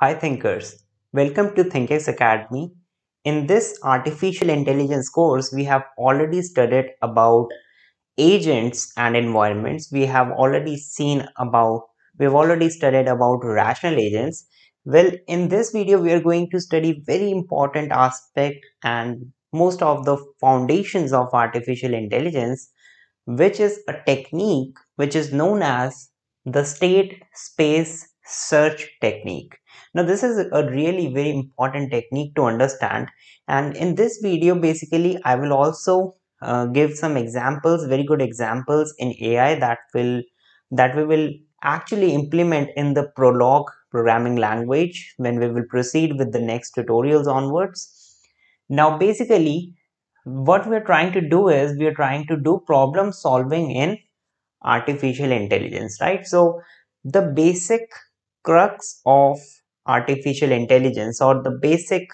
Hi thinkers, welcome to ThinkX Academy. In this artificial intelligence course, we have already studied about agents and environments. We have already seen about, we've already studied about rational agents. Well, in this video, we are going to study very important aspect and most of the foundations of artificial intelligence, which is a technique which is known as the state space search technique. Now this is a really very important technique to understand and in this video basically I will also uh, give some examples very good examples in AI that will that we will actually implement in the prologue programming language when we will proceed with the next tutorials onwards. Now basically what we're trying to do is we're trying to do problem solving in artificial intelligence right so the basic crux of artificial intelligence or the basic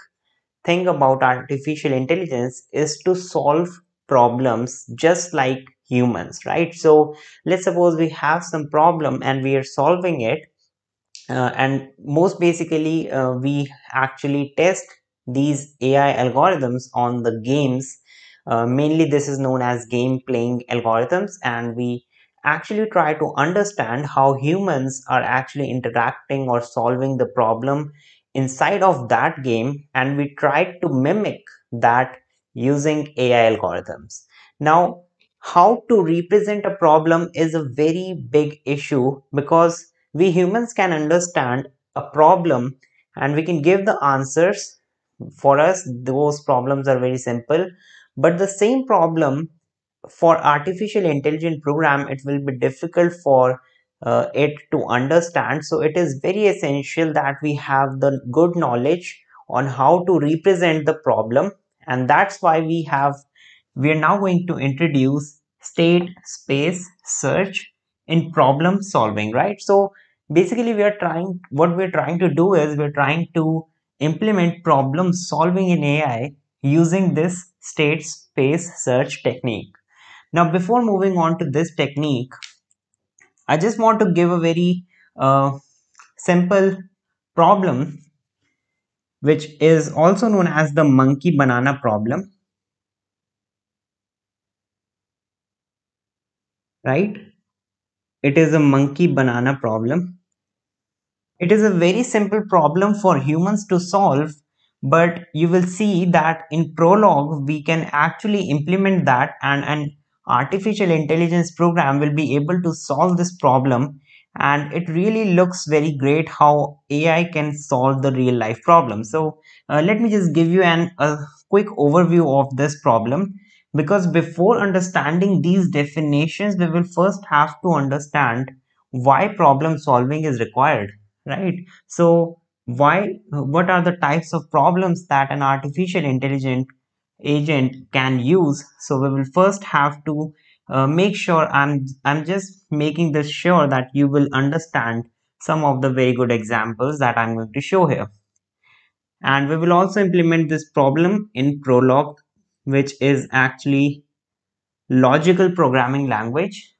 thing about artificial intelligence is to solve problems just like humans right so let's suppose we have some problem and we are solving it uh, and most basically uh, we actually test these ai algorithms on the games uh, mainly this is known as game playing algorithms and we actually try to understand how humans are actually interacting or solving the problem inside of that game and we tried to mimic that using AI algorithms. Now, how to represent a problem is a very big issue because we humans can understand a problem and we can give the answers. For us, those problems are very simple, but the same problem for artificial intelligent program it will be difficult for uh, it to understand so it is very essential that we have the good knowledge on how to represent the problem and that's why we have we are now going to introduce state space search in problem solving right so basically we are trying what we're trying to do is we're trying to implement problem solving in ai using this state space search technique now, before moving on to this technique, I just want to give a very uh, simple problem, which is also known as the monkey banana problem. Right? It is a monkey banana problem. It is a very simple problem for humans to solve, but you will see that in prologue, we can actually implement that and, and artificial intelligence program will be able to solve this problem and it really looks very great how AI can solve the real life problem. So uh, let me just give you an, a quick overview of this problem because before understanding these definitions, we will first have to understand why problem solving is required, right? So why, what are the types of problems that an artificial intelligent agent can use so we will first have to uh, make sure i'm i'm just making this sure that you will understand some of the very good examples that i'm going to show here and we will also implement this problem in prolog which is actually logical programming language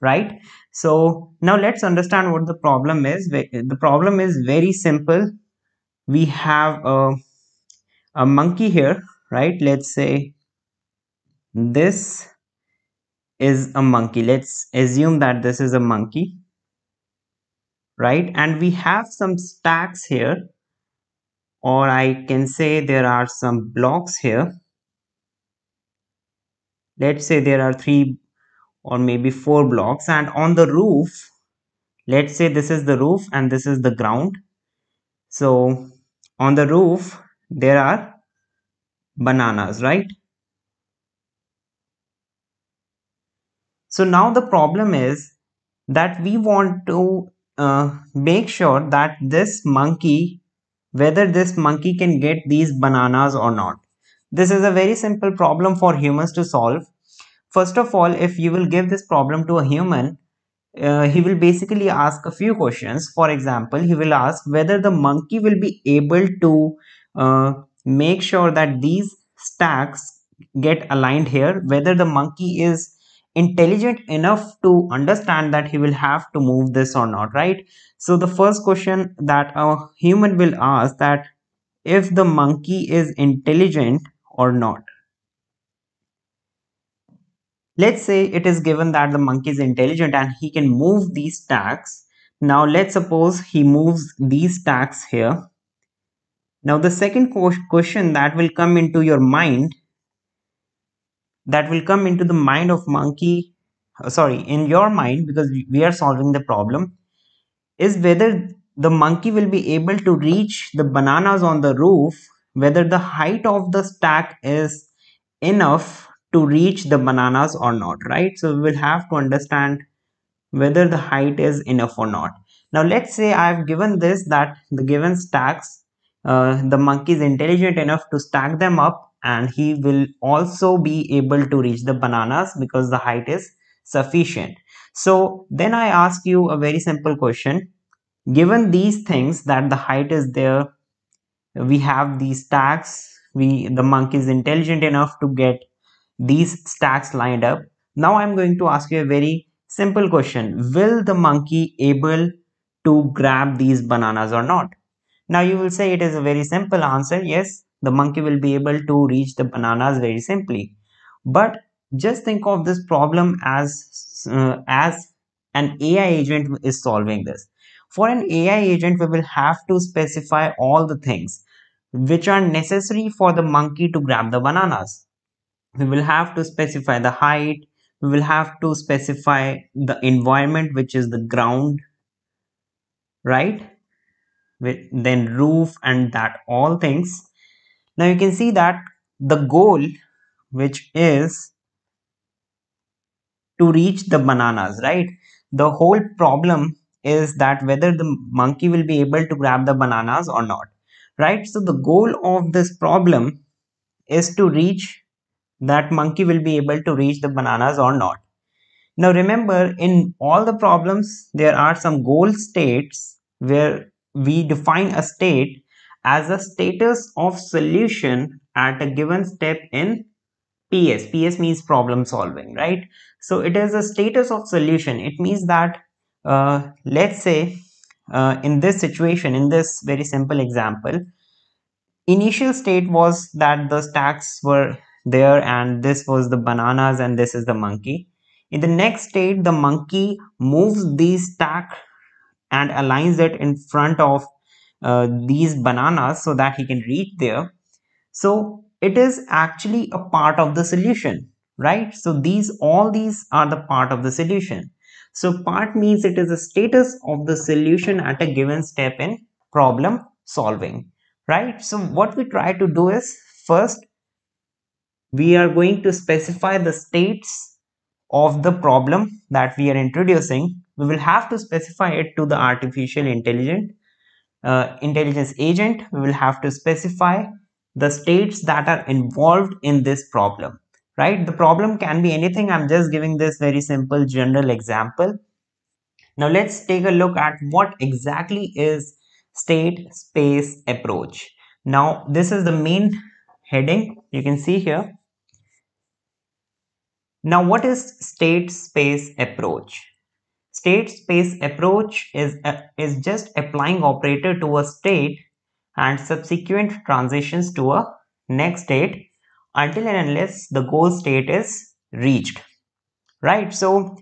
right so now let's understand what the problem is the problem is very simple we have a, uh, a monkey here right let's say this is a monkey let's assume that this is a monkey right and we have some stacks here or I can say there are some blocks here let's say there are three or maybe four blocks and on the roof let's say this is the roof and this is the ground so on the roof there are bananas, right? So now the problem is that we want to uh, make sure that this monkey, whether this monkey can get these bananas or not. This is a very simple problem for humans to solve. First of all, if you will give this problem to a human, uh, he will basically ask a few questions. For example, he will ask whether the monkey will be able to uh, make sure that these stacks get aligned here whether the monkey is intelligent enough to understand that he will have to move this or not right so the first question that a human will ask that if the monkey is intelligent or not let's say it is given that the monkey is intelligent and he can move these stacks now let's suppose he moves these stacks here now the second question that will come into your mind, that will come into the mind of monkey, uh, sorry, in your mind because we are solving the problem, is whether the monkey will be able to reach the bananas on the roof, whether the height of the stack is enough to reach the bananas or not, right? So we will have to understand whether the height is enough or not. Now let's say I've given this that the given stacks uh, the monkey is intelligent enough to stack them up and he will also be able to reach the bananas because the height is sufficient. So then I ask you a very simple question. Given these things that the height is there, we have these stacks, we the monkey is intelligent enough to get these stacks lined up. Now I'm going to ask you a very simple question. Will the monkey able to grab these bananas or not? Now you will say it is a very simple answer. Yes, the monkey will be able to reach the bananas very simply. But just think of this problem as, uh, as an AI agent is solving this. For an AI agent, we will have to specify all the things which are necessary for the monkey to grab the bananas. We will have to specify the height, we will have to specify the environment which is the ground, right? then roof and that all things now you can see that the goal which is to reach the bananas right the whole problem is that whether the monkey will be able to grab the bananas or not right so the goal of this problem is to reach that monkey will be able to reach the bananas or not now remember in all the problems there are some goal states where we define a state as a status of solution at a given step in PS. PS means problem solving, right? So it is a status of solution. It means that uh, let's say uh, in this situation, in this very simple example, initial state was that the stacks were there and this was the bananas and this is the monkey. In the next state, the monkey moves the stack and aligns it in front of uh, these bananas so that he can reach there so it is actually a part of the solution right so these all these are the part of the solution so part means it is the status of the solution at a given step in problem solving right so what we try to do is first we are going to specify the states of the problem that we are introducing, we will have to specify it to the artificial intelligent uh, intelligence agent. We will have to specify the states that are involved in this problem, right? The problem can be anything. I'm just giving this very simple general example. Now let's take a look at what exactly is state space approach. Now this is the main heading you can see here now what is state space approach? State space approach is, uh, is just applying operator to a state and subsequent transitions to a next state until and unless the goal state is reached. Right, so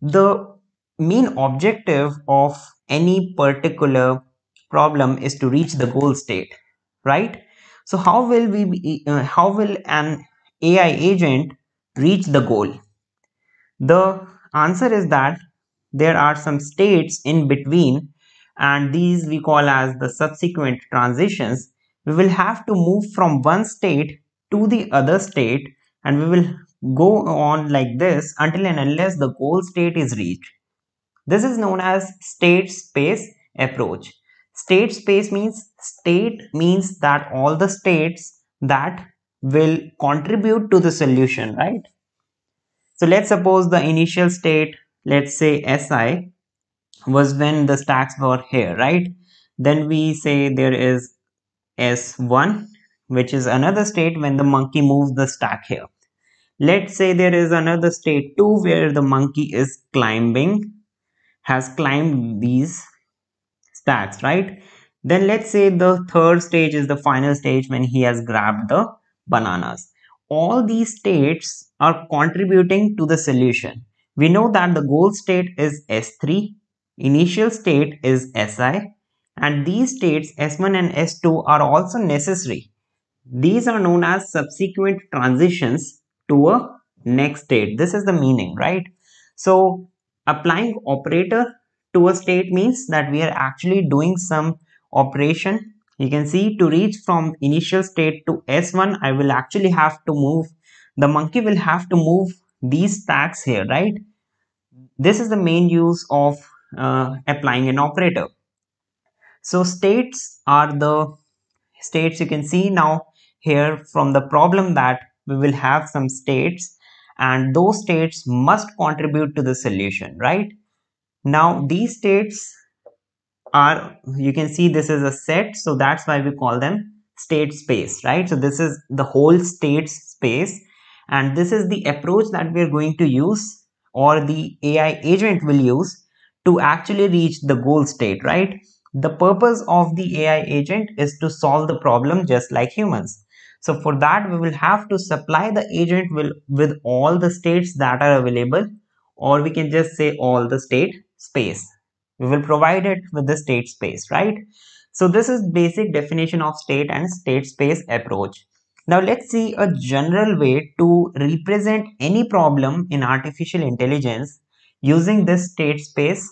the main objective of any particular problem is to reach the goal state, right? So how will we be, uh, how will an AI agent reach the goal? The answer is that there are some states in between and these we call as the subsequent transitions. We will have to move from one state to the other state and we will go on like this until and unless the goal state is reached. This is known as state space approach. State space means state means that all the states that will contribute to the solution, right? So let's suppose the initial state, let's say Si, was when the stacks were here, right? Then we say there is S1, which is another state when the monkey moves the stack here. Let's say there is another state 2 where the monkey is climbing, has climbed these stacks, right? Then let's say the third stage is the final stage when he has grabbed the bananas. All these states are contributing to the solution. We know that the goal state is S3, initial state is Si, and these states S1 and S2 are also necessary. These are known as subsequent transitions to a next state. This is the meaning, right? So applying operator to a state means that we are actually doing some operation you can see to reach from initial state to s1 i will actually have to move the monkey will have to move these stacks here right this is the main use of uh, applying an operator so states are the states you can see now here from the problem that we will have some states and those states must contribute to the solution right now these states are you can see this is a set so that's why we call them state space right so this is the whole states space and this is the approach that we are going to use or the AI agent will use to actually reach the goal state right the purpose of the AI agent is to solve the problem just like humans so for that we will have to supply the agent will with all the states that are available or we can just say all the state space we will provide it with the state space right so this is basic definition of state and state space approach now let's see a general way to represent any problem in artificial intelligence using this state space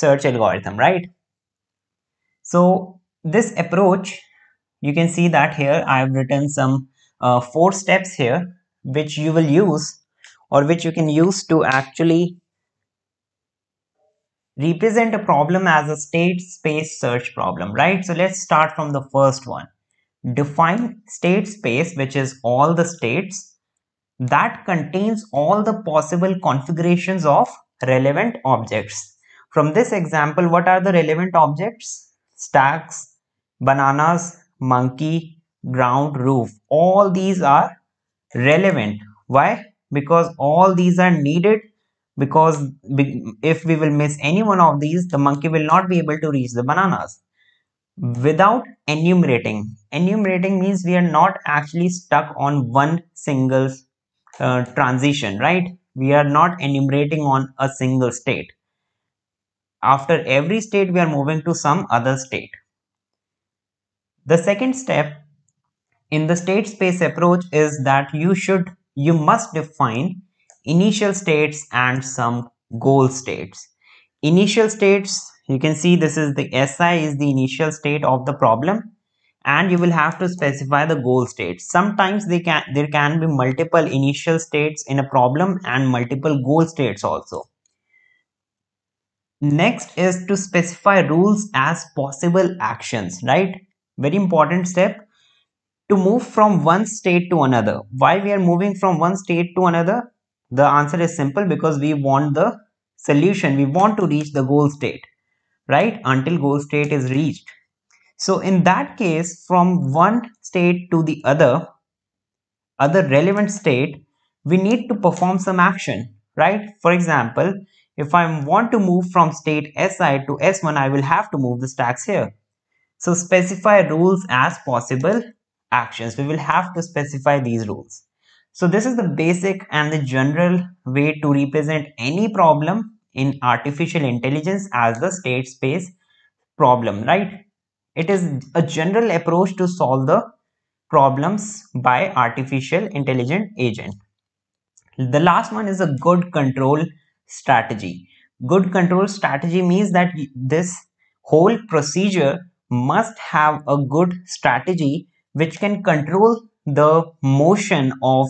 search algorithm right so this approach you can see that here i have written some uh, four steps here which you will use or which you can use to actually represent a problem as a state space search problem, right? So let's start from the first one. Define state space, which is all the states that contains all the possible configurations of relevant objects. From this example, what are the relevant objects? Stacks, bananas, monkey, ground, roof. All these are relevant. Why? Because all these are needed because if we will miss any one of these the monkey will not be able to reach the bananas without enumerating enumerating means we are not actually stuck on one single uh, transition right we are not enumerating on a single state after every state we are moving to some other state the second step in the state space approach is that you should you must define initial states and some goal states. Initial states, you can see this is the SI is the initial state of the problem and you will have to specify the goal states. Sometimes they can there can be multiple initial states in a problem and multiple goal states also. Next is to specify rules as possible actions, right? Very important step to move from one state to another. Why we are moving from one state to another? The answer is simple because we want the solution. We want to reach the goal state, right? Until goal state is reached. So in that case, from one state to the other, other relevant state, we need to perform some action, right? For example, if I want to move from state SI to S1, I will have to move the stacks here. So specify rules as possible actions. We will have to specify these rules. So this is the basic and the general way to represent any problem in artificial intelligence as the state space problem, right? It is a general approach to solve the problems by artificial intelligent agent. The last one is a good control strategy. Good control strategy means that this whole procedure must have a good strategy which can control the motion of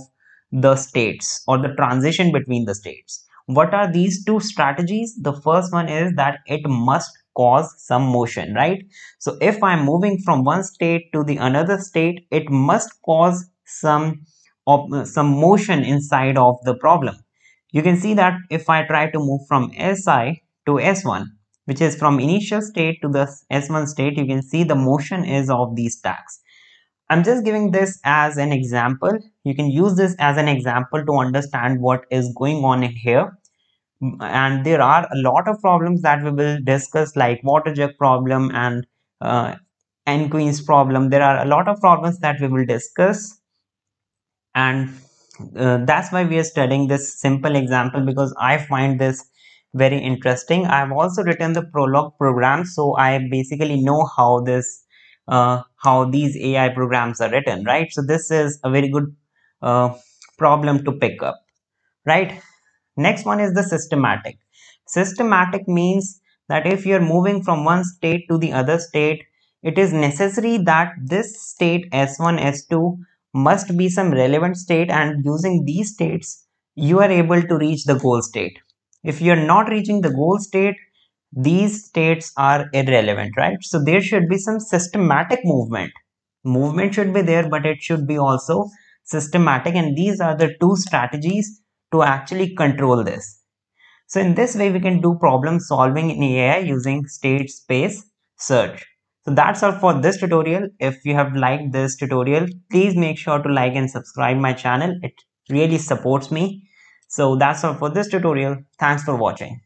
the states or the transition between the states. What are these two strategies? The first one is that it must cause some motion, right? So if I'm moving from one state to the another state, it must cause some of some motion inside of the problem. You can see that if I try to move from SI to S1, which is from initial state to the S1 state, you can see the motion is of these stacks. I'm just giving this as an example. You can use this as an example to understand what is going on here. And there are a lot of problems that we will discuss like water jug problem and uh, n queens problem. There are a lot of problems that we will discuss. And uh, that's why we are studying this simple example because I find this very interesting. I've also written the prologue program. So I basically know how this uh, how these AI programs are written, right? So this is a very good uh, problem to pick up, right? Next one is the systematic. Systematic means that if you're moving from one state to the other state, it is necessary that this state S1, S2 must be some relevant state and using these states, you are able to reach the goal state. If you're not reaching the goal state, these states are irrelevant, right? So there should be some systematic movement. Movement should be there, but it should be also systematic. And these are the two strategies to actually control this. So in this way, we can do problem solving in AI using state space search. So that's all for this tutorial. If you have liked this tutorial, please make sure to like and subscribe my channel. It really supports me. So that's all for this tutorial. Thanks for watching.